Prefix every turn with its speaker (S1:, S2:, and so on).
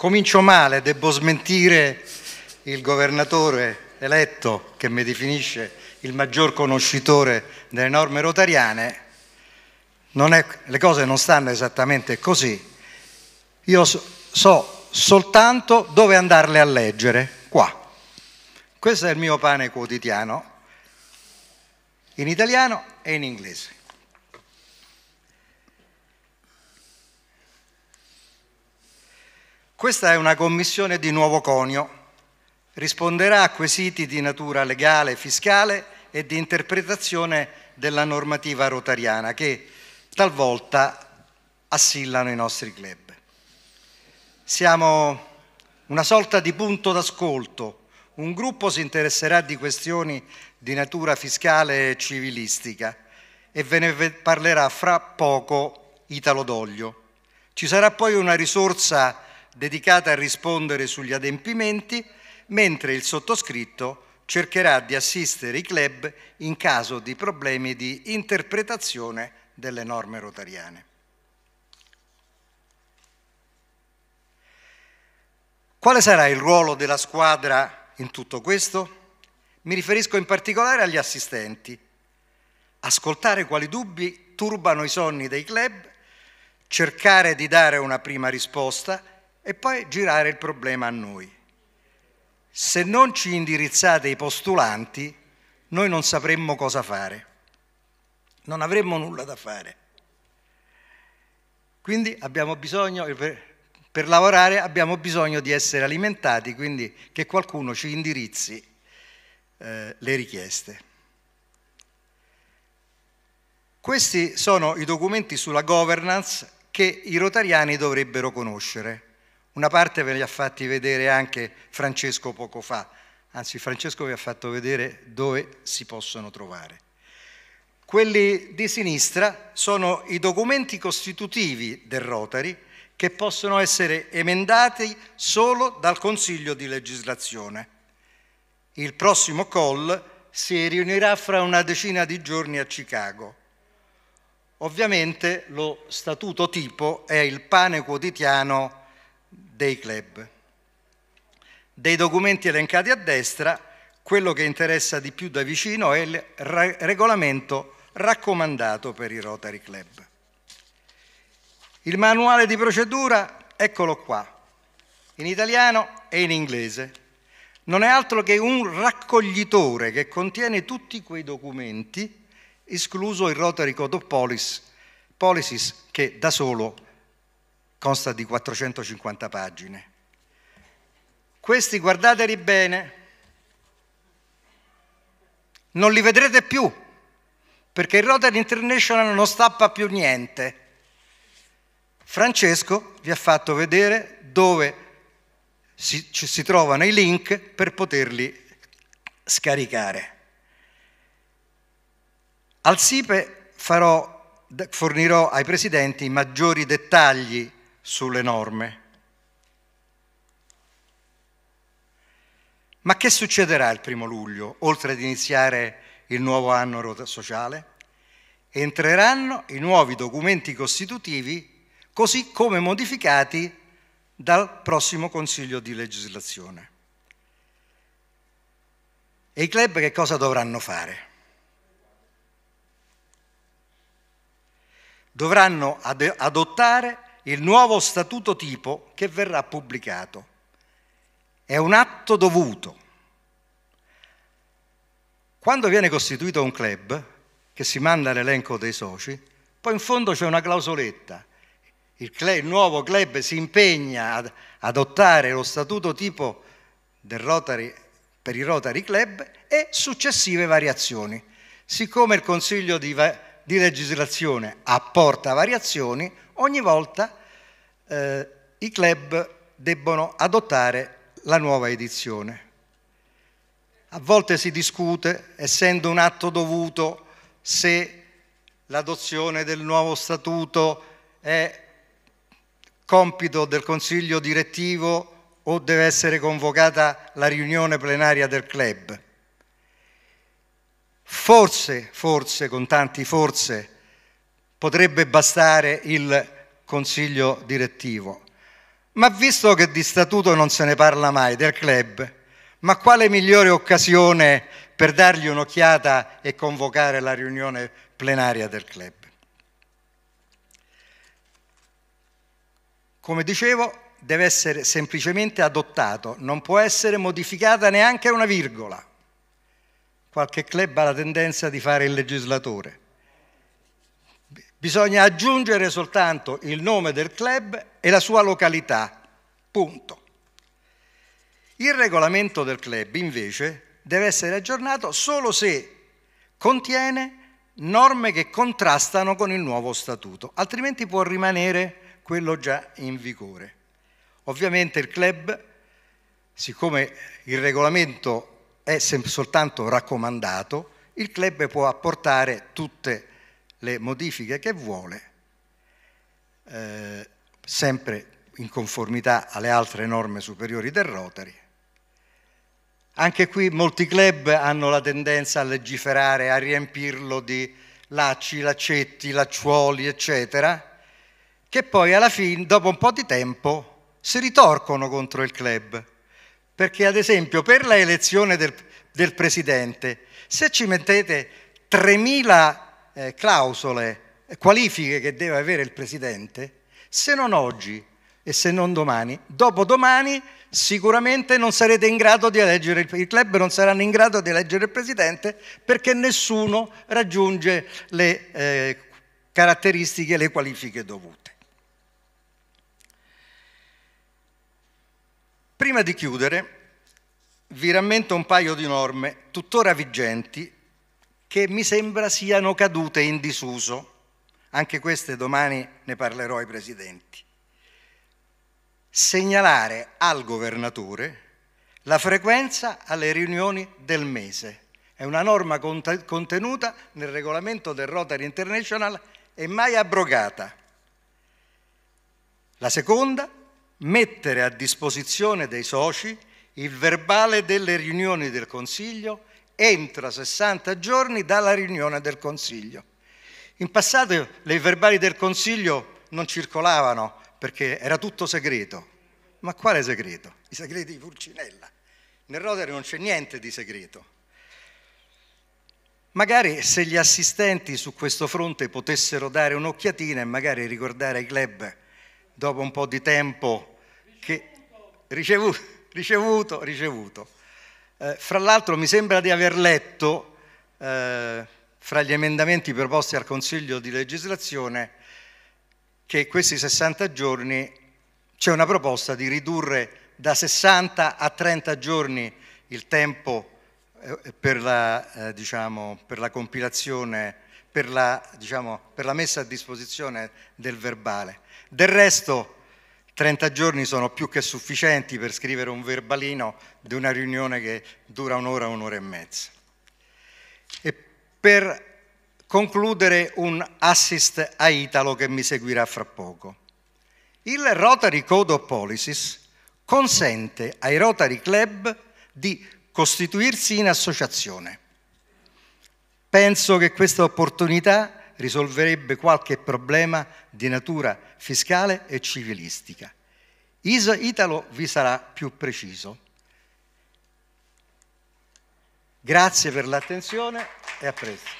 S1: Comincio male, devo smentire il governatore eletto che mi definisce il maggior conoscitore delle norme rotariane. È, le cose non stanno esattamente così. Io so, so soltanto dove andarle a leggere, qua. Questo è il mio pane quotidiano, in italiano e in inglese. Questa è una commissione di nuovo conio. Risponderà a quesiti di natura legale, fiscale e di interpretazione della normativa rotariana che talvolta assillano i nostri club. Siamo una sorta di punto d'ascolto. Un gruppo si interesserà di questioni di natura fiscale e civilistica e ve ne parlerà fra poco Italo Doglio. Ci sarà poi una risorsa dedicata a rispondere sugli adempimenti, mentre il sottoscritto cercherà di assistere i club in caso di problemi di interpretazione delle norme rotariane. Quale sarà il ruolo della squadra in tutto questo? Mi riferisco in particolare agli assistenti. Ascoltare quali dubbi turbano i sonni dei club, cercare di dare una prima risposta e poi girare il problema a noi. Se non ci indirizzate i postulanti, noi non sapremmo cosa fare, non avremmo nulla da fare. Quindi abbiamo bisogno, per, per lavorare abbiamo bisogno di essere alimentati, quindi che qualcuno ci indirizzi eh, le richieste. Questi sono i documenti sulla governance che i rotariani dovrebbero conoscere. Una parte ve li ha fatti vedere anche Francesco poco fa, anzi Francesco vi ha fatto vedere dove si possono trovare. Quelli di sinistra sono i documenti costitutivi del Rotary che possono essere emendati solo dal Consiglio di legislazione. Il prossimo call si riunirà fra una decina di giorni a Chicago. Ovviamente lo statuto tipo è il pane quotidiano dei club. Dei documenti elencati a destra, quello che interessa di più da vicino è il regolamento raccomandato per i Rotary Club. Il manuale di procedura, eccolo qua, in italiano e in inglese. Non è altro che un raccoglitore che contiene tutti quei documenti, escluso il Rotary Code of Policies, che da solo consta di 450 pagine. Questi guardateli bene, non li vedrete più, perché il Rotary International non stappa più niente. Francesco vi ha fatto vedere dove si, ci, si trovano i link per poterli scaricare. Al SIPE farò, fornirò ai presidenti maggiori dettagli sulle norme. Ma che succederà il primo luglio, oltre ad iniziare il nuovo anno sociale? Entreranno i nuovi documenti costitutivi, così come modificati dal prossimo Consiglio di legislazione. E i club che cosa dovranno fare? Dovranno adottare il nuovo statuto tipo che verrà pubblicato. È un atto dovuto. Quando viene costituito un club, che si manda l'elenco dei soci, poi in fondo c'è una clausoletta. Il, club, il nuovo club si impegna ad adottare lo statuto tipo Rotary, per i Rotary Club e successive variazioni. Siccome il Consiglio di, di legislazione apporta variazioni, ogni volta eh, i club debbono adottare la nuova edizione. A volte si discute, essendo un atto dovuto, se l'adozione del nuovo statuto è compito del consiglio direttivo o deve essere convocata la riunione plenaria del club. Forse, forse, con tanti forse, potrebbe bastare il consiglio direttivo. Ma visto che di statuto non se ne parla mai del club, ma quale migliore occasione per dargli un'occhiata e convocare la riunione plenaria del club? Come dicevo, deve essere semplicemente adottato, non può essere modificata neanche una virgola. Qualche club ha la tendenza di fare il legislatore. Bisogna aggiungere soltanto il nome del club e la sua località. Punto. Il regolamento del club, invece, deve essere aggiornato solo se contiene norme che contrastano con il nuovo statuto, altrimenti può rimanere quello già in vigore. Ovviamente il club, siccome il regolamento è soltanto raccomandato, il club può apportare tutte le le modifiche che vuole, eh, sempre in conformità alle altre norme superiori del Rotary. Anche qui molti club hanno la tendenza a legiferare, a riempirlo di lacci, laccetti, lacciuoli, eccetera, che poi alla fine, dopo un po' di tempo, si ritorcono contro il club. Perché ad esempio per l'elezione del, del presidente, se ci mettete 3.000 eh, clausole, qualifiche che deve avere il Presidente, se non oggi e se non domani, dopodomani sicuramente non sarete in grado di eleggere, il club non saranno in grado di eleggere il Presidente perché nessuno raggiunge le eh, caratteristiche, le qualifiche dovute. Prima di chiudere vi rammento un paio di norme tuttora vigenti che mi sembra siano cadute in disuso. Anche queste domani ne parlerò ai presidenti. Segnalare al governatore la frequenza alle riunioni del mese. È una norma contenuta nel regolamento del Rotary International e mai abrogata. La seconda, mettere a disposizione dei soci il verbale delle riunioni del Consiglio entro 60 giorni dalla riunione del Consiglio. In passato i verbali del Consiglio non circolavano perché era tutto segreto. Ma quale segreto? I segreti di Pulcinella. Nel Rotary non c'è niente di segreto. Magari se gli assistenti su questo fronte potessero dare un'occhiatina e magari ricordare ai club dopo un po' di tempo ricevuto. che ricevuto, ricevuto, ricevuto. Eh, fra l'altro mi sembra di aver letto eh, fra gli emendamenti proposti al Consiglio di legislazione che questi 60 giorni c'è una proposta di ridurre da 60 a 30 giorni il tempo eh, per la, eh, diciamo, per la compilazione, per la, diciamo, per la messa a disposizione del verbale. Del resto 30 giorni sono più che sufficienti per scrivere un verbalino di una riunione che dura un'ora, un'ora e mezza. E per concludere un assist a Italo che mi seguirà fra poco. Il Rotary Code of Policies consente ai Rotary Club di costituirsi in associazione. Penso che questa opportunità risolverebbe qualche problema di natura fiscale e civilistica. Italo vi sarà più preciso. Grazie per l'attenzione e a presto.